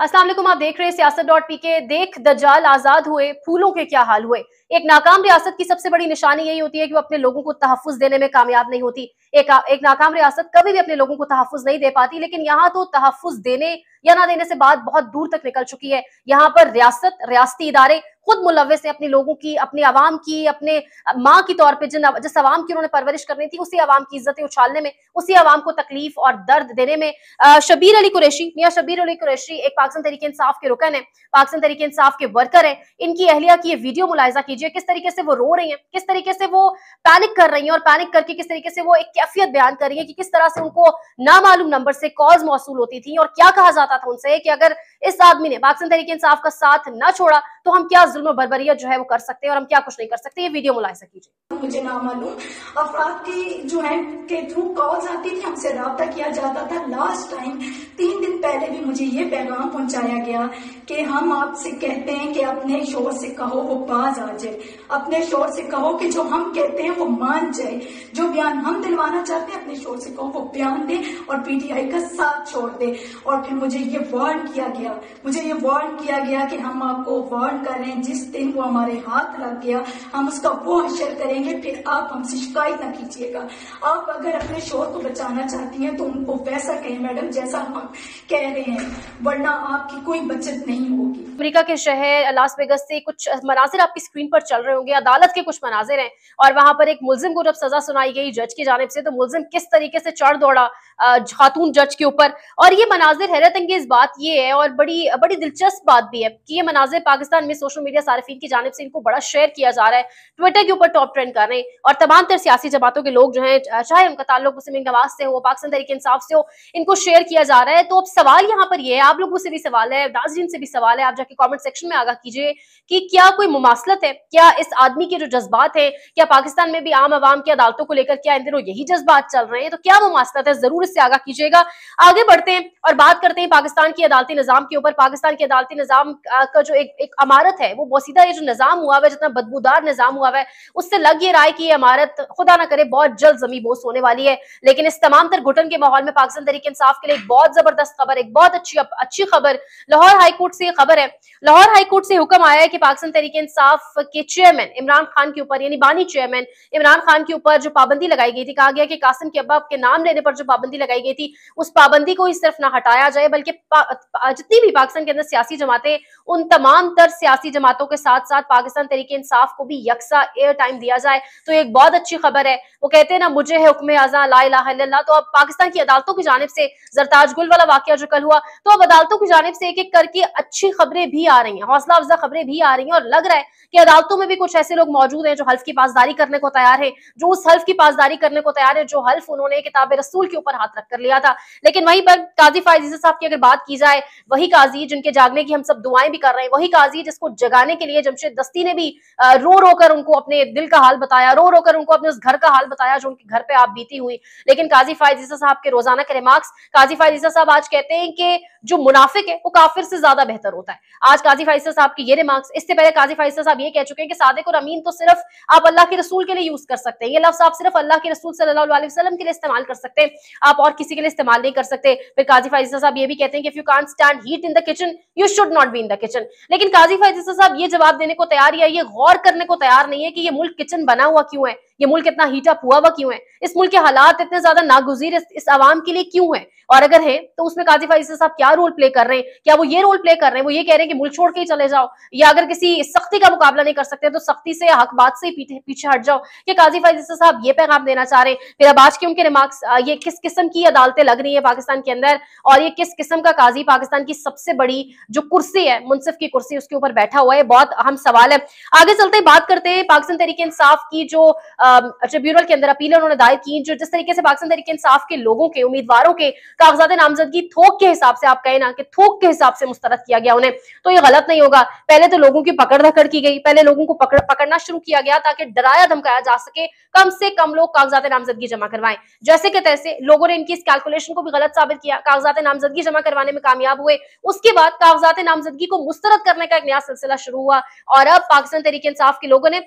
असलम आप देख रहे हैं सियासत डॉट पी के देख जाल आजाद हुए फूलों के क्या हाल हुए एक नाकाम रियासत की सबसे बड़ी निशानी यही होती है कि वो अपने लोगों को तहफ़ देने में कामयाब नहीं होती एक एक नाकाम रियासत कभी भी अपने लोगों को तहफ़ नहीं दे पाती लेकिन यहाँ तो तहफ़ देने या ना देने से बात बहुत दूर तक निकल चुकी है यहाँ पर रियासत रियाती इदारे खुद मुलविस है अपने लोगों की अपने आवाम की अपने माँ की तौर पर जिन जिस आवाम की उन्होंने परवरिश करनी थी उसी आवाम की इज्जतें उछालने में उसी आवाम को तकलीफ और दर्द देने में शबीर अली कुरैशी मियाँ शबीर अली कुरैशी एक पाकिस्तान तरीके इंसाफ के रुकन है पाकिस्तान तरीके इंसाफ के वर्कर है इनकी अहलिया की ये वीडियो मुलायजा कीजिए किस तरीके से वो रो रही है किस तरीके से वो पैनिक कर रही है और पैनिक करके किस तरीके से वो एक कैफियत बयान कर रही है कि किस तरह से उनको नामालूम नंबर से कॉल मौसू होती थी और क्या कहा जाता था उनसे कि अगर इस आदमी ने पाकिस्तान तरीके इंसाफ का साथ न छोड़ा तो हम क्या जुल्म बरबरीत जो है वो कर सकते हैं और हम क्या कुछ नहीं कर सकते ये वीडियो मुलायसा कीजिए मुझे ना मालूम अफराद की जो है के थ्रू कॉल आती थी हमसे रहा किया जाता था लास्ट टाइम तीन दिन पहले भी मुझे ये पैगाम पहुंचाया गया कि हम आपसे कहते हैं कि अपने शोर से कहो वो बाज आ जाए अपने शोर से कहो कि जो हम कहते हैं वो मान जाए जो बयान हम दिलवाना चाहते हैं अपने शोर से कहो वो बयान दे और पीटीआई का साथ छोड़ दे और फिर मुझे ये वार्न किया गया गया मुझे ये वार्न किया गया कि हम आपको वार्न कर रहे हैं जिस दिन वो हमारे हाथ लग गया हम उसका वो अशर करेंगे फिर आप हमसे शिकायत ना कीजिएगा आप अगर अपने शोर को बचाना चाहती हैं तो उनको वैसा कहें मैडम जैसा हम कह रहे हैं वरना आपकी कोई बचत नहीं होगी अमरीका के शहर लास वेगस से कुछ मनाजिर आपकी स्क्रीन पर चल रहे होंगे अदालत के कुछ मनाजिर हैं और वहां पर एक मुलिम को जब सजा सुनाई गई जज की जानब से तो मुलिम किस तरीके से चढ़ दौड़ा खातून जज के ऊपर और ये मनाजिर हैरत अंगेज बात ये है और बड़ी बड़ी दिलचस्प बात भी है कि ये मनाजिर पाकिस्तान में सोशल मीडिया सार्फिन की जानब से इनको बड़ा शेयर किया जा रहा है ट्विटर के ऊपर टॉप ट्रेंड कर रहे हैं और तमाम तर सियासी जमातों के लोग जो है चाहे उनका ताल्लुक मुस्लिम नवाज से हो पाकिस्तान तरीके इंसाफ से हो इनको शेयर किया जा रहा है तो अब सवाल यहाँ पर यह है आप लोगों से भी सवाल है नाजरीन से भी सवाल है आप जाके कॉमेंट सेक्शन में आगा कीजिए कि क्या कोई मुमासलत है क्या इस आदमी के जो जज्बात है क्या पाकिस्तान में भी आम आवाम की अदालतों को लेकर क्या इन दिनों यही जज्बात चल रहे हैं तो क्या मुमासलत है जरूर इससे आगा कीजिएगा आगे बढ़ते हैं और बात करते हैं पाकिस्तान की अदालती निजाम के ऊपर पाकिस्तान के अदालती निजाम का जो एक एक अमारत है वो बोसीदा ये जो निजाम हुआ है जितना बदबूदार निजाम हुआ है उससे लग ये राय कि ये अमारत खुदा ना करे बहुत जल्द जमी बोस होने वाली है लेकिन इस तमाम तर घुटन के माहौल में पाकिस्तान तरीके इंसाफ के लिए एक बहुत जबरदस्त खबर एक बहुत अच्छी अच्छी खबर लाहौर हाईकोर्ट से खबर है लाहौर हाईकोर्ट से हुक्म आया है कि पाकिस्तान तरीके इंसाफ के चेयरमैन इमरान खान के ऊपर यानी बानी चेयरमैन इमरान खान के ऊपर जो पाबंदी लगाई गई थी कहा गया कि कासिम के अब्बा के नाम लेने पर जो पाबंदी लगाई गई थी उस पाबंदी को ही सिर्फ ना हटाया जाए बल्कि जितनी जितनी भी पाकिस्तान के अंदर सियासी जमातें उन तमाम तर सियासी जमातों के साथ साथ पाकिस्तान तरीके इंसाफ को भी यकसा एयर टाइम दिया जाए तो एक बहुत अच्छी खबर है वो कहते हैं ना मुझे है हुक्म आजा ला तो अब पाकिस्तान की अदालतों की जानब से जरताज गुल वाला वाक्य जो कल हुआ तो अब अदालतों की जानब से एक एक करके अच्छी खबरें भी आ रही हैं हौसला अफजा खबरें भी आ रही हैं और लग रहा है कि अदालतों में भी कुछ ऐसे लोग मौजूद हैं जो हल्फ की पासदारी करने को तैयार है जो उस हल्फ की पासदारी करने को तैयार है जो हल्फ उन्होंने किताब रसूल के ऊपर हाथ रख कर लिया था लेकिन वहीं पर काजी फायजी साहब की अगर बात की जाए वही काजी जिनके जागने की हम सब दुआएं भी कर रहे हैं वही काजी जिसको जगाने के लिए जमशेद दस्ती ने भी रो रो कर उनको अपने दिल का हाल बताया रो रो कर उनको अपने उस घर का हाल बताया जो उनके घर पे आप बीती हुई लेकिन काजी फायद साहब के रोजाना के रिमार्क्स काजी फायद साहब आज कहते हैं कि जो मुनाफिक है वो काफिर से ज्यादा बेहतर होता है आज काजी फाइसर साहब की ये रिमार्क्स इससे पहले काजी फाइसर साहब ये कह चुके हैं कि सादिक और अमीन तो सिर्फ आप अल्लाह के रसूल के लिए यूज कर सकते हैं ये लफ्ज आप सिर्फ अल्लाह के रसूल सल्लाम के लिए इस्तेमाल कर सकते हैं आप और किसी के लिए इस्तेमाल नहीं कर सकते फिर काजी फाइजर साहब ये भी कहते हैं कि you can't stand heat in the kitchen you should not be in the kitchen लेकिन काजी फाइजर साहब ये जवाब देने को तैयार या ये गौर करने को तैयार नहीं है कि ये मुल्क किचन बना हुआ क्यों है ये मुल्क इतना हीटअप हुआ हुआ क्यों है इस मुल्क के हालात इतने ज्यादा नागुजीर इस, इस आवाम के लिए क्यों है और अगर है तो उसमें काजी फाइज साहब क्या रोल प्ले कर रहे हैं क्या वो ये रोल प्ले कर रहे हैं वो ये कह रहे हैं कि मुल्क छोड़ के ही चले जाओ या अगर किसी सख्ती का मुकाबला नहीं कर सकते तो सख्ती से हक बात से पीछे हट जाओ कि काजी फाइज साहब ये पैगाम देना चाह रहे हैं फिर अब आज के उनके रिमार्क्स ये किस किस्म की अदालतें लग रही है पाकिस्तान के अंदर और ये किस किस्म का काजी पाकिस्तान की सबसे बड़ी जो कुर्सी है मुनसिफ की कुर्सी उसके ऊपर बैठा हुआ है बहुत अहम सवाल है आगे चलते बात करते हैं पाकिस्तान तरीके इंसाफ की जो ट्रिब्यूनल um, के अंदर अपीलें उन्होंने दायर की जो जिस तरीके से पाकिस्तान तरीके इंसाफ के लोगों के उम्मीदवारों के कागजात नामजदगी थोक के हिसाब से आप कहें ना कि थोक के हिसाब से मुस्तरद किया गया उन्हें तो ये गलत नहीं होगा पहले तो लोगों की पकड़ धकड़ की गई पहले लोगों को पकड़ना शुरू किया गया ताकि डराया धमकाया जा सके कम से कम लोग कागजात नामजदगी जमा करवाएं जैसे कि तैसे लोगों ने इनकी इस कैलकुलेशन को भी गलत साबित किया कागजात नामजदगी जमा करवाने में कामयाब हुए उसके बाद कागजात नामजदगी को मुस्तरद करने का एक नया सिलसिला शुरू हुआ और अब पाकिस्तान तरीके इंसाफ के लोगों ने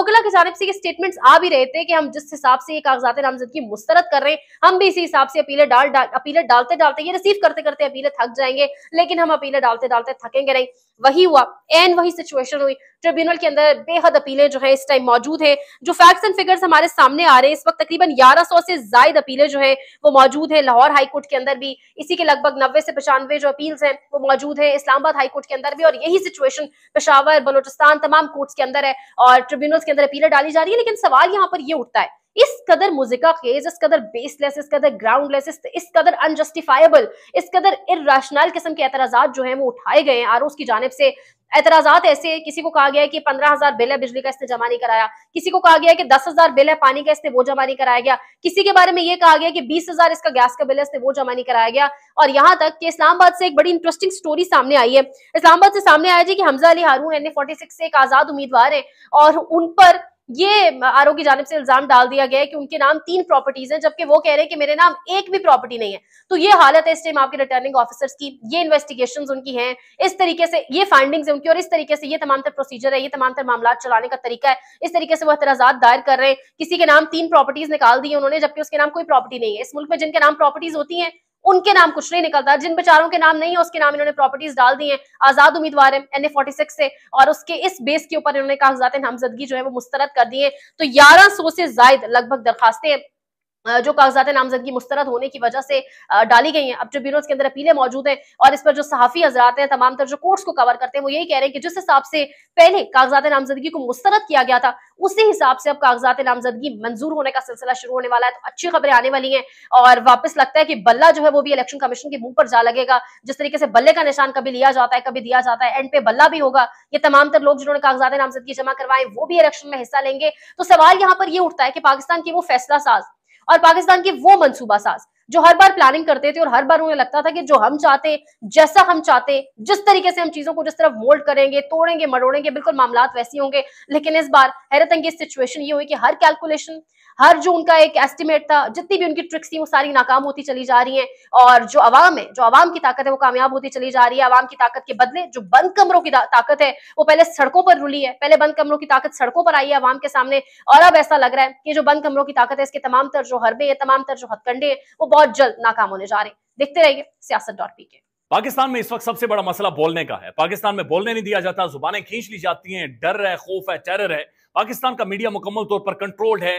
वकला की जानब से स्टेटमेंट आ भी रहे थे कि हम जिस हिसाब से ये कागजात नामजदगी मुस्तरद कर रहे हैं हम भी इसी हिसाब से अपीलें डाल डाल अपीलें डालते डालते ये रिसीव करते करते अपीलें थक जाएंगे लेकिन हम अपीलें डालते डालते थकेंगे नहीं वही हुआ एन वही सिचुएशन हुई ट्रिब्यूनल के अंदर बेहद अपीलें जो है इस टाइम मौजूद है जो फैक्ट्स एंड फिगर्स हमारे सामने आ रहे हैं इस वक्त तकरीबन ग्यारह सौ से जायद अपीलें जो है वो मौजूद है लाहौर हाईकोर्ट के अंदर भी इसी के लगभग नब्बे से पचानवे जो अपील्स हैं वो मौजूद है इस्लामाबाद हाईकोर्ट के अंदर भी और यही सिचुएशन पेशावर बलोचिस्तान तमाम कोर्ट्स के अंदर है और ट्रिब्यूनल्स के अंदर अपीलें डाली जा रही है लेकिन सवाल यहाँ पर ये उठता है इस कदर मुजिका खेज इस कदर बेसलेस इस कदर ग्राउंडलेस इस, इस कदर अनजस्टिफाइबल इस कदर इेशनल किस्म के एतराज जो है वो उठाए गए हैं आर की जानब से एतराजा ऐसे है किसी को कहा गया है कि पंद्रह हजार बिल है बिजली का इसने जमा नहीं कराया किसी को कहा गया है कि दस हजार बिल है पानी का इसने वो जमा नहीं कराया गया किसी के बारे में ये कहा गया कि बीस हजार इसका गैस का बिल है इसने वो जमा नहीं कराया गया और यहाँ तक कि इस्लामाबाद से एक बड़ी इंटरेस्टिंग स्टोरी सामने आई है इस्लामाबाद से सामने आया जी कि Hamza Ali Haroon N forty six से एक आजाद उम्मीदवार है और उन पर ये आरो की जानब से इल्जाम डाल दिया गया है कि उनके नाम तीन प्रॉपर्टीज हैं जबकि वो कह रहे हैं कि मेरे नाम एक भी प्रॉपर्टी नहीं है तो ये हालत है इस टाइम आपके रिटर्निंग ऑफिसर्स की ये इन्वेस्टिगेशन उनकी हैं इस तरीके से ये फाइंडिंग्स हैं उनकी और इस तरीके से ये तमाम तर प्रोसीजर है ये तमाम तर मामला चलाने का तरीका है इस तरीके से वो एतराजात दायर कर रहे हैं किसी के नाम तीन प्रॉपर्टीज निकाल दी है उन्होंने जबकि उसके नाम कोई प्रॉपर्टी नहीं है इस मुल्क में जिनके नाम प्रॉपर्टीज होती है उनके नाम कुछ नहीं निकलता जिन बेचारों के नाम नहीं है उसके नाम इन्होंने प्रॉपर्टीज डाल दी है आजाद उम्मीदवार है एन से और उसके इस बेस के ऊपर इन्होंने कागजात नामजदगी जो है वो मुस्तरद कर दी है तो ग्यारह से जायद लगभग दरखास्तें जो कागजात नामजदगी मुस्तरद होने की वजह से डाली गई हैं अब ट्रिब्यूनल के अंदर अपीलें मौजूद हैं और इस पर जो सहाफी हजरात हैं तमाम तर जो कोर्ट्स को कवर करते हैं वो यही कह रहे हैं कि जिस हिसाब से पहले कागजात नामजदगी को मुस्तरद किया गया था उसी हिसाब से अब कागजात नामजदगी मंजूर होने का सिलसिला शुरू होने वाला है तो अच्छी खबरें आने वाली हैं और वापस लगता है कि बल्ला जो है वो भी इलेक्शन कमीशन के मुंह पर जा लगेगा जिस तरीके से बल्ले का निशान कभी लिया जाता है कभी दिया जाता है एंड पे बल्ला भी होगा ये तमाम तर लोग जिन्होंने कागजात नामजदगी जमा करवाए वो भी इलेक्शन में हिस्सा लेंगे तो सवाल यहाँ पर यह उठता है कि पाकिस्तान की वो फैसला साज और पाकिस्तान के वो मनसूबा साज जो हर बार प्लानिंग करते थे और हर बार उन्हें लगता था कि जो हम चाहते जैसा हम चाहते जिस तरीके से हम चीजों को जिस तरफ मोल्ड करेंगे तोड़ेंगे मरोड़ेंगे बिल्कुल मामला वैसे होंगे लेकिन इस बार हैरत अंगेज सिचुएशन ये हुई कि हर कैलकुलेशन हर जो उनका एक एस्टिमेट था जितनी भी उनकी ट्रिक्स थी वो सारी नाकाम होती चली जा रही हैं और जो आवाम है जो आवाम की ताकत है वो कामयाब होती चली जा रही है आवाम की ताकत के बदले जो बंद कमरों की ताकत है वो पहले सड़कों पर रुली है पहले बंद कमरों की ताकत सड़कों पर आई है आवाम के सामने और अब ऐसा लग रहा है कि जो बंद कमरों की ताकत है इसके तमाम तर जो हरबे हैं तमाम तर जो हथकंडे हैं वो बहुत जल्द नाकाम होने जा रहे हैं देखते रहिए सियासत डॉट पी के पाकिस्तान में इस वक्त सबसे बड़ा मसला बोलने का है पाकिस्तान में बोलने नहीं दिया जाता जुबानें खींच ली जाती हैं डर है खौफ है टेरर है पाकिस्तान का मीडिया मुकम्मल तौर पर कंट्रोल्ड है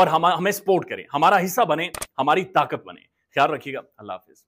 और हम हमें सपोर्ट करें हमारा हिस्सा बने हमारी ताकत बने ख्याल रखिएगा अल्लाह हाफिज